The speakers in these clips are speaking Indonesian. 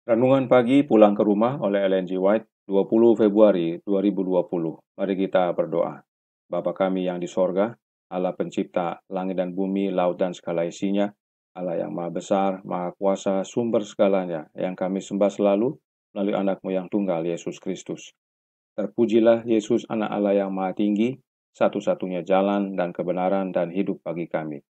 Renungan pagi pulang ke rumah oleh Ellen G. White, 20 Februari 2020. Mari kita berdoa. Bapa kami yang di sorga, Allah pencipta langit dan bumi, laut dan segala isinya, Allah yang maha besar, maha kuasa, sumber segalanya, yang kami sembah selalu melalui anakmu yang tunggal, Yesus Kristus. Terpujilah Yesus, anak Allah yang maha tinggi, satu-satunya jalan dan kebenaran dan hidup bagi kami.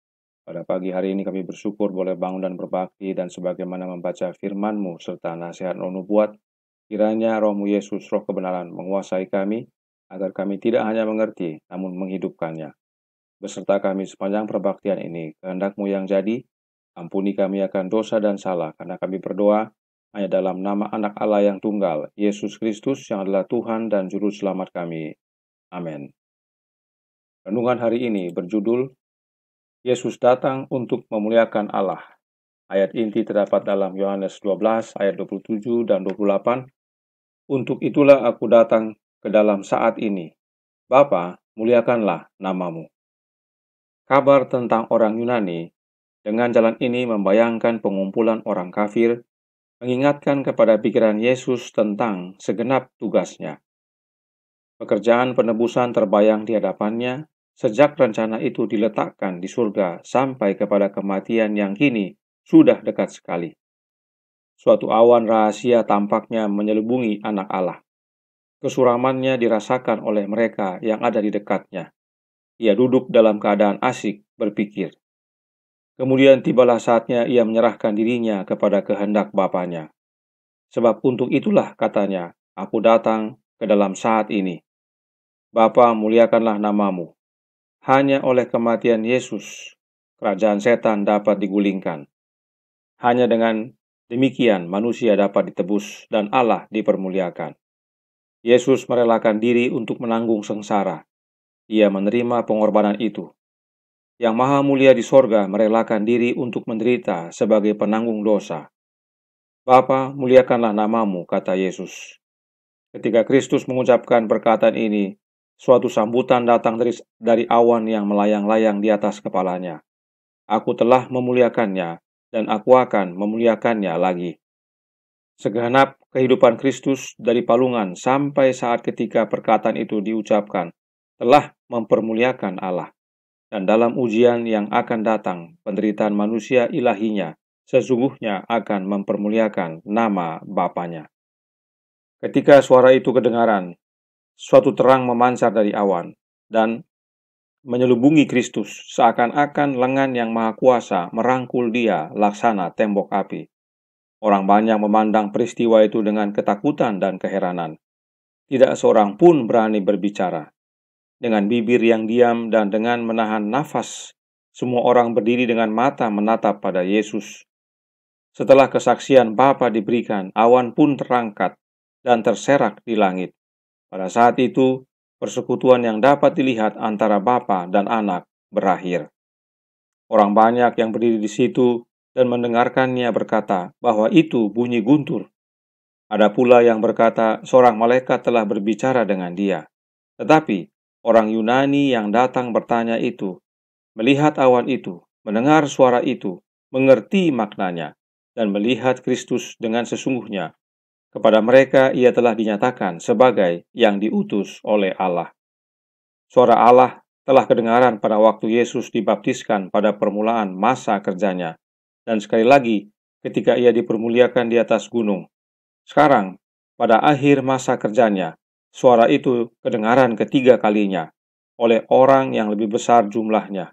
Pada pagi hari ini kami bersyukur boleh bangun dan berbakti dan sebagaimana membaca firman-Mu serta nasihat nubuat, kiranya rohmu Yesus roh kebenaran menguasai kami, agar kami tidak hanya mengerti, namun menghidupkannya. Beserta kami sepanjang perbaktian ini, kehendak-Mu yang jadi, ampuni kami akan dosa dan salah, karena kami berdoa hanya dalam nama anak Allah yang tunggal, Yesus Kristus yang adalah Tuhan dan Juru Selamat kami. Amin. Renungan hari ini berjudul Yesus datang untuk memuliakan Allah. Ayat inti terdapat dalam Yohanes 12 ayat 27 dan 28. Untuk itulah aku datang ke dalam saat ini. Bapa, muliakanlah namamu. Kabar tentang orang Yunani dengan jalan ini membayangkan pengumpulan orang kafir, mengingatkan kepada pikiran Yesus tentang segenap tugasnya. Pekerjaan penebusan terbayang di hadapannya, sejak rencana itu diletakkan di surga sampai kepada kematian yang kini sudah dekat sekali. Suatu awan rahasia tampaknya menyelubungi anak Allah. Kesuramannya dirasakan oleh mereka yang ada di dekatnya. Ia duduk dalam keadaan asik berpikir. Kemudian tibalah saatnya ia menyerahkan dirinya kepada kehendak Bapaknya. Sebab untuk itulah katanya, aku datang ke dalam saat ini. Bapa muliakanlah namamu hanya oleh kematian Yesus, kerajaan setan dapat digulingkan. Hanya dengan demikian manusia dapat ditebus dan Allah dipermuliakan. Yesus merelakan diri untuk menanggung sengsara. Ia menerima pengorbanan itu. Yang Maha Mulia di sorga merelakan diri untuk menderita sebagai penanggung dosa. Bapa, muliakanlah namamu, kata Yesus. Ketika Kristus mengucapkan perkataan ini, Suatu sambutan datang dari, dari awan yang melayang-layang di atas kepalanya. Aku telah memuliakannya, dan aku akan memuliakannya lagi. Segenap kehidupan Kristus dari palungan sampai saat ketika perkataan itu diucapkan telah mempermuliakan Allah. Dan dalam ujian yang akan datang, penderitaan manusia ilahinya sesungguhnya akan mempermuliakan nama Bapaknya. Ketika suara itu kedengaran, suatu terang memancar dari awan dan menyelubungi Kristus seakan-akan lengan yang maha kuasa merangkul dia laksana tembok api. Orang banyak memandang peristiwa itu dengan ketakutan dan keheranan. Tidak seorang pun berani berbicara. Dengan bibir yang diam dan dengan menahan nafas, semua orang berdiri dengan mata menatap pada Yesus. Setelah kesaksian Bapa diberikan, awan pun terangkat dan terserak di langit. Pada saat itu, persekutuan yang dapat dilihat antara bapa dan anak berakhir. Orang banyak yang berdiri di situ dan mendengarkannya berkata bahwa itu bunyi guntur. Ada pula yang berkata seorang malaikat telah berbicara dengan dia. Tetapi orang Yunani yang datang bertanya itu, melihat awan itu, mendengar suara itu, mengerti maknanya, dan melihat Kristus dengan sesungguhnya kepada mereka ia telah dinyatakan sebagai yang diutus oleh Allah. Suara Allah telah kedengaran pada waktu Yesus dibaptiskan pada permulaan masa kerjanya, dan sekali lagi ketika ia dipermuliakan di atas gunung. Sekarang, pada akhir masa kerjanya, suara itu kedengaran ketiga kalinya oleh orang yang lebih besar jumlahnya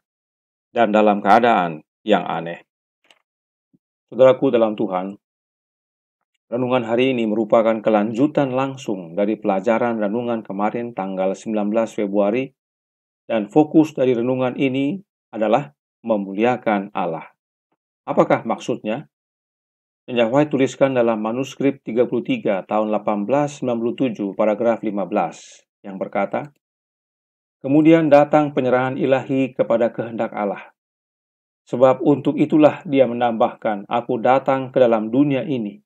dan dalam keadaan yang aneh. Saudaraku dalam Tuhan, Renungan hari ini merupakan kelanjutan langsung dari pelajaran renungan kemarin tanggal 19 Februari dan fokus dari renungan ini adalah memuliakan Allah. Apakah maksudnya? Menjawai tuliskan dalam manuskrip 33 tahun 1897 paragraf 15 yang berkata, Kemudian datang penyerahan ilahi kepada kehendak Allah. Sebab untuk itulah dia menambahkan, aku datang ke dalam dunia ini,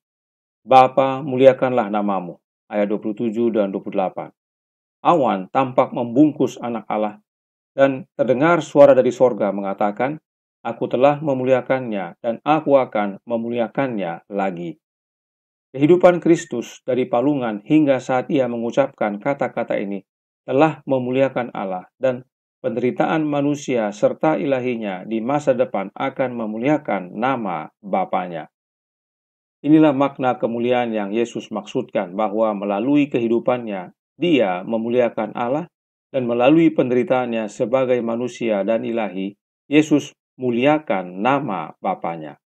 Bapa, muliakanlah namamu. Ayat 27 dan 28. Awan tampak membungkus anak Allah, dan terdengar suara dari sorga mengatakan, Aku telah memuliakannya, dan aku akan memuliakannya lagi. Kehidupan Kristus dari palungan hingga saat ia mengucapkan kata-kata ini telah memuliakan Allah dan penderitaan manusia serta ilahinya di masa depan akan memuliakan nama Bapaknya. Inilah makna kemuliaan yang Yesus maksudkan bahwa melalui kehidupannya, dia memuliakan Allah dan melalui penderitaannya sebagai manusia dan ilahi, Yesus muliakan nama Bapaknya.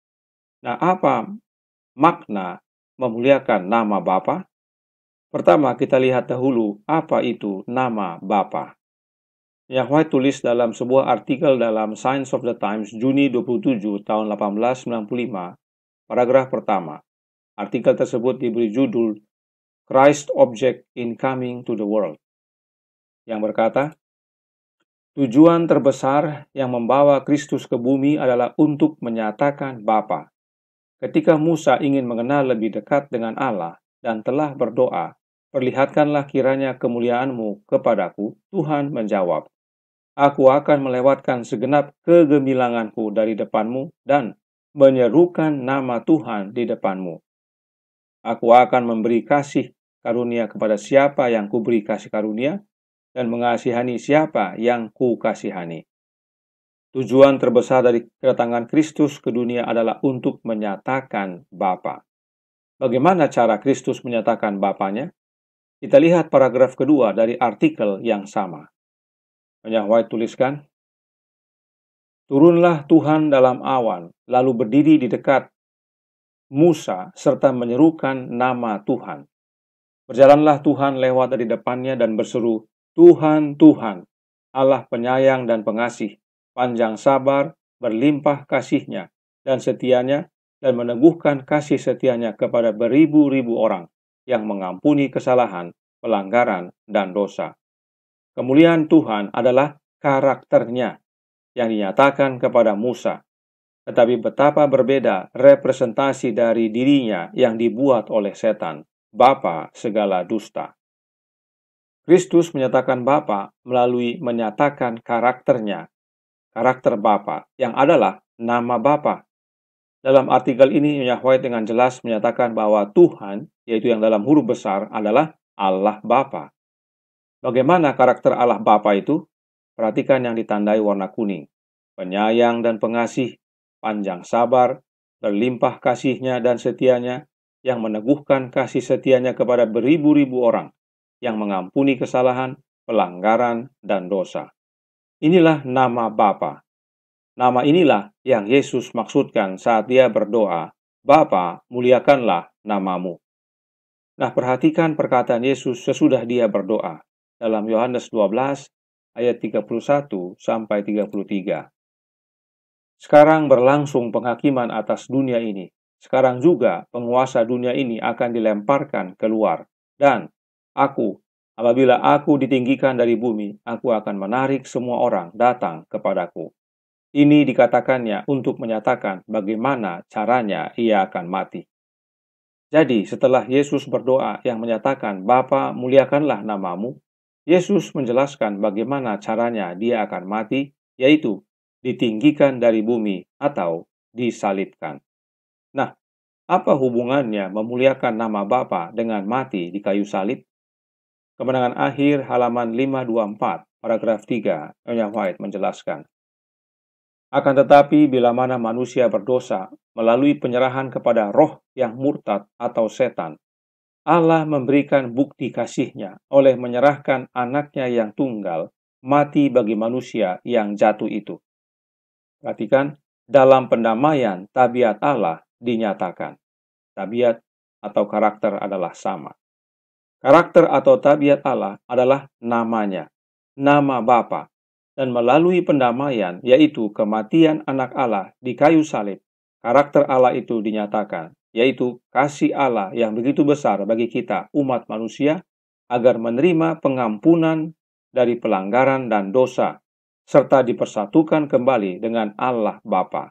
Nah, apa makna memuliakan nama Bapa? Pertama, kita lihat dahulu apa itu nama Bapa. Yahweh tulis dalam sebuah artikel dalam Science of the Times Juni 27 tahun 1895 Paragraf pertama. Artikel tersebut diberi judul Christ Object in Coming to the World yang berkata, Tujuan terbesar yang membawa Kristus ke bumi adalah untuk menyatakan Bapa. Ketika Musa ingin mengenal lebih dekat dengan Allah dan telah berdoa, perlihatkanlah kiranya kemuliaanmu kepadaku, Tuhan menjawab. Aku akan melewatkan segenap kegemilanganku dari depanmu dan menyerukan nama Tuhan di depanmu. Aku akan memberi kasih karunia kepada siapa yang kuberi kasih karunia, dan mengasihani siapa yang kukasihani. Tujuan terbesar dari kedatangan Kristus ke dunia adalah untuk menyatakan Bapa. Bagaimana cara Kristus menyatakan Bapaknya? Kita lihat paragraf kedua dari artikel yang sama. Banyak White tuliskan, Turunlah Tuhan dalam awan, lalu berdiri di dekat Musa serta menyerukan nama Tuhan. Berjalanlah Tuhan lewat dari depannya dan berseru, Tuhan, Tuhan, Allah penyayang dan pengasih, panjang sabar, berlimpah kasihnya dan setianya, dan meneguhkan kasih setianya kepada beribu-ribu orang yang mengampuni kesalahan, pelanggaran, dan dosa. Kemuliaan Tuhan adalah karakternya, yang dinyatakan kepada Musa. Tetapi betapa berbeda representasi dari dirinya yang dibuat oleh setan, bapa segala dusta. Kristus menyatakan bapa melalui menyatakan karakternya, karakter bapa yang adalah nama bapa. Dalam artikel ini Yahweh dengan jelas menyatakan bahwa Tuhan, yaitu yang dalam huruf besar adalah Allah Bapa. Bagaimana karakter Allah Bapa itu? Perhatikan yang ditandai warna kuning. Penyayang dan pengasih, panjang sabar, berlimpah kasihnya dan setianya, yang meneguhkan kasih setianya kepada beribu-ribu orang, yang mengampuni kesalahan, pelanggaran, dan dosa. Inilah nama Bapa. Nama inilah yang Yesus maksudkan saat dia berdoa, Bapa, muliakanlah namamu. Nah, perhatikan perkataan Yesus sesudah dia berdoa. Dalam Yohanes 12 ayat 31 sampai 33. Sekarang berlangsung penghakiman atas dunia ini. Sekarang juga penguasa dunia ini akan dilemparkan keluar. Dan aku, apabila aku ditinggikan dari bumi, aku akan menarik semua orang datang kepadaku. Ini dikatakannya untuk menyatakan bagaimana caranya ia akan mati. Jadi setelah Yesus berdoa yang menyatakan, Bapa muliakanlah namamu, Yesus menjelaskan bagaimana caranya dia akan mati, yaitu ditinggikan dari bumi atau disalibkan. Nah, apa hubungannya memuliakan nama Bapa dengan mati di kayu salib? Kemenangan akhir halaman 524, paragraf 3, Nyonya White menjelaskan. Akan tetapi, bila mana manusia berdosa melalui penyerahan kepada roh yang murtad atau setan, Allah memberikan bukti kasihnya oleh menyerahkan anaknya yang tunggal mati bagi manusia yang jatuh itu. Perhatikan, dalam pendamaian tabiat Allah dinyatakan. Tabiat atau karakter adalah sama. Karakter atau tabiat Allah adalah namanya, nama Bapa, dan melalui pendamaian, yaitu kematian anak Allah di kayu salib, karakter Allah itu dinyatakan yaitu kasih Allah yang begitu besar bagi kita, umat manusia, agar menerima pengampunan dari pelanggaran dan dosa, serta dipersatukan kembali dengan Allah Bapa.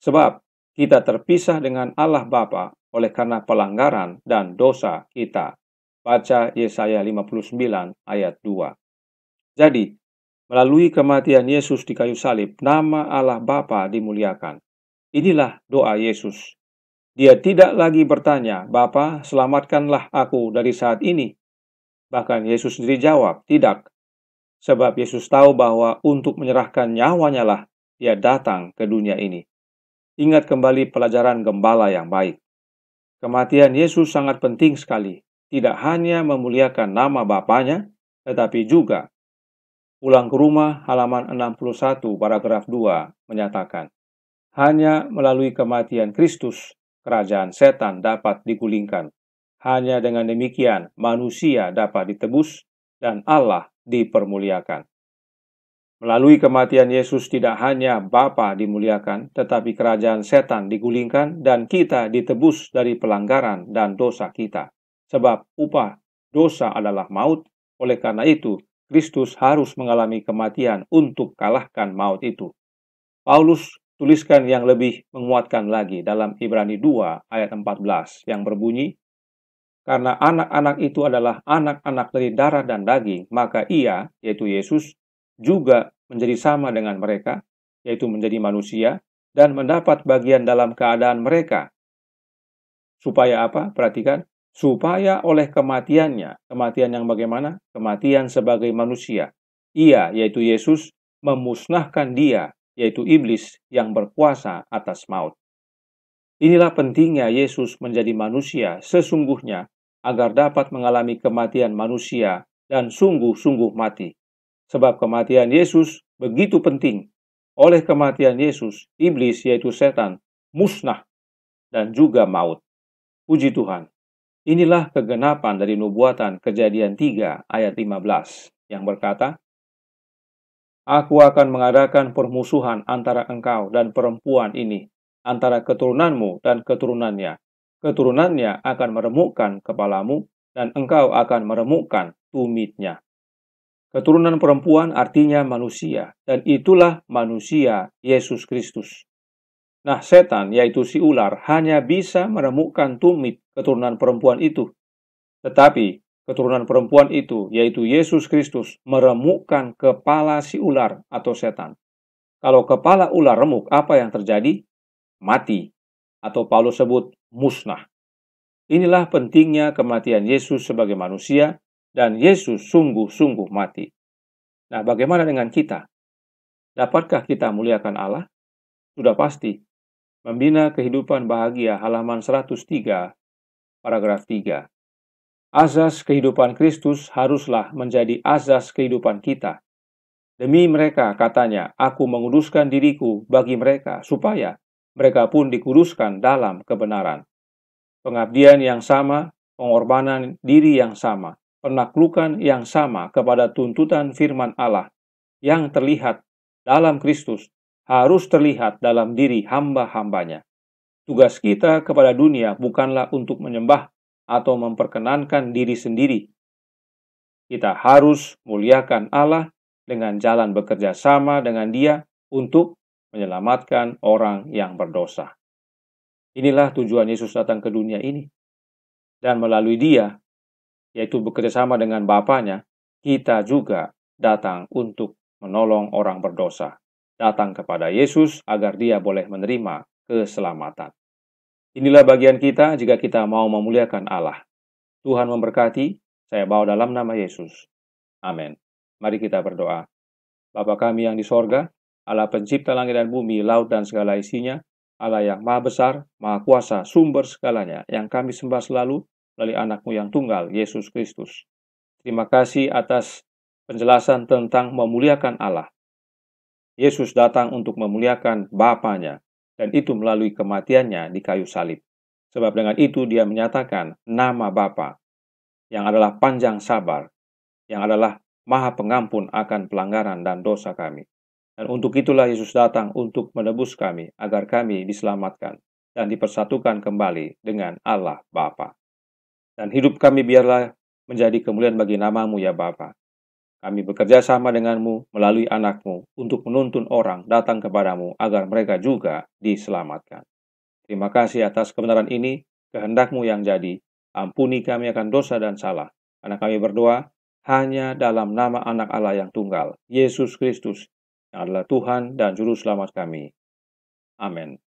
Sebab kita terpisah dengan Allah Bapa oleh karena pelanggaran dan dosa kita. Baca Yesaya 59 ayat 2. Jadi, melalui kematian Yesus di kayu salib, nama Allah Bapa dimuliakan. Inilah doa Yesus dia tidak lagi bertanya, Bapa, selamatkanlah aku dari saat ini. Bahkan Yesus sendiri jawab, tidak. Sebab Yesus tahu bahwa untuk menyerahkan nyawanya lah dia datang ke dunia ini. Ingat kembali pelajaran gembala yang baik. Kematian Yesus sangat penting sekali. Tidak hanya memuliakan nama Bapaknya, tetapi juga Pulang ke rumah halaman 61 paragraf 2 menyatakan, hanya melalui kematian Kristus kerajaan setan dapat digulingkan. Hanya dengan demikian manusia dapat ditebus dan Allah dipermuliakan. Melalui kematian Yesus tidak hanya Bapa dimuliakan, tetapi kerajaan setan digulingkan dan kita ditebus dari pelanggaran dan dosa kita. Sebab upah dosa adalah maut, oleh karena itu Kristus harus mengalami kematian untuk kalahkan maut itu. Paulus tuliskan yang lebih menguatkan lagi dalam Ibrani 2 ayat 14 yang berbunyi, Karena anak-anak itu adalah anak-anak dari darah dan daging, maka ia, yaitu Yesus, juga menjadi sama dengan mereka, yaitu menjadi manusia, dan mendapat bagian dalam keadaan mereka. Supaya apa? Perhatikan. Supaya oleh kematiannya, kematian yang bagaimana? Kematian sebagai manusia. Ia, yaitu Yesus, memusnahkan dia yaitu iblis yang berkuasa atas maut. Inilah pentingnya Yesus menjadi manusia sesungguhnya agar dapat mengalami kematian manusia dan sungguh-sungguh mati. Sebab kematian Yesus begitu penting. Oleh kematian Yesus, iblis yaitu setan musnah dan juga maut. Puji Tuhan. Inilah kegenapan dari nubuatan kejadian 3 ayat 15 yang berkata, Aku akan mengadakan permusuhan antara engkau dan perempuan ini, antara keturunanmu dan keturunannya. Keturunannya akan meremukkan kepalamu, dan engkau akan meremukkan tumitnya. Keturunan perempuan artinya manusia, dan itulah manusia Yesus Kristus. Nah, setan, yaitu si ular, hanya bisa meremukkan tumit keturunan perempuan itu. Tetapi keturunan perempuan itu, yaitu Yesus Kristus, meremukkan kepala si ular atau setan. Kalau kepala ular remuk, apa yang terjadi? Mati, atau Paulus sebut musnah. Inilah pentingnya kematian Yesus sebagai manusia, dan Yesus sungguh-sungguh mati. Nah, bagaimana dengan kita? Dapatkah kita muliakan Allah? Sudah pasti. Membina kehidupan bahagia halaman 103 paragraf 3. Azas kehidupan Kristus haruslah menjadi azas kehidupan kita. Demi mereka, katanya, aku menguduskan diriku bagi mereka, supaya mereka pun dikuduskan dalam kebenaran. Pengabdian yang sama, pengorbanan diri yang sama, penaklukan yang sama kepada tuntutan firman Allah yang terlihat dalam Kristus harus terlihat dalam diri hamba-hambanya. Tugas kita kepada dunia bukanlah untuk menyembah atau memperkenankan diri sendiri. Kita harus muliakan Allah dengan jalan bekerja sama dengan Dia untuk menyelamatkan orang yang berdosa. Inilah tujuan Yesus datang ke dunia ini. Dan melalui dia, yaitu bekerja sama dengan Bapaknya, kita juga datang untuk menolong orang berdosa. Datang kepada Yesus agar dia boleh menerima keselamatan. Inilah bagian kita jika kita mau memuliakan Allah. Tuhan memberkati, saya bawa dalam nama Yesus. Amin. Mari kita berdoa. Bapa kami yang di sorga, Allah pencipta langit dan bumi, laut dan segala isinya, Allah yang maha besar, maha kuasa, sumber segalanya, yang kami sembah selalu melalui anakmu yang tunggal, Yesus Kristus. Terima kasih atas penjelasan tentang memuliakan Allah. Yesus datang untuk memuliakan Bapaknya, dan itu melalui kematiannya di kayu salib. Sebab dengan itu dia menyatakan nama Bapa yang adalah panjang sabar, yang adalah maha pengampun akan pelanggaran dan dosa kami. Dan untuk itulah Yesus datang untuk menebus kami, agar kami diselamatkan dan dipersatukan kembali dengan Allah Bapa. Dan hidup kami biarlah menjadi kemuliaan bagi namamu ya Bapa. Kami bekerja sama denganmu melalui anakmu untuk menuntun orang datang kepadamu agar mereka juga diselamatkan. Terima kasih atas kebenaran ini, kehendakmu yang jadi. Ampuni kami akan dosa dan salah. Anak kami berdoa hanya dalam nama anak Allah yang tunggal, Yesus Kristus, yang adalah Tuhan dan Juru Selamat kami. Amin.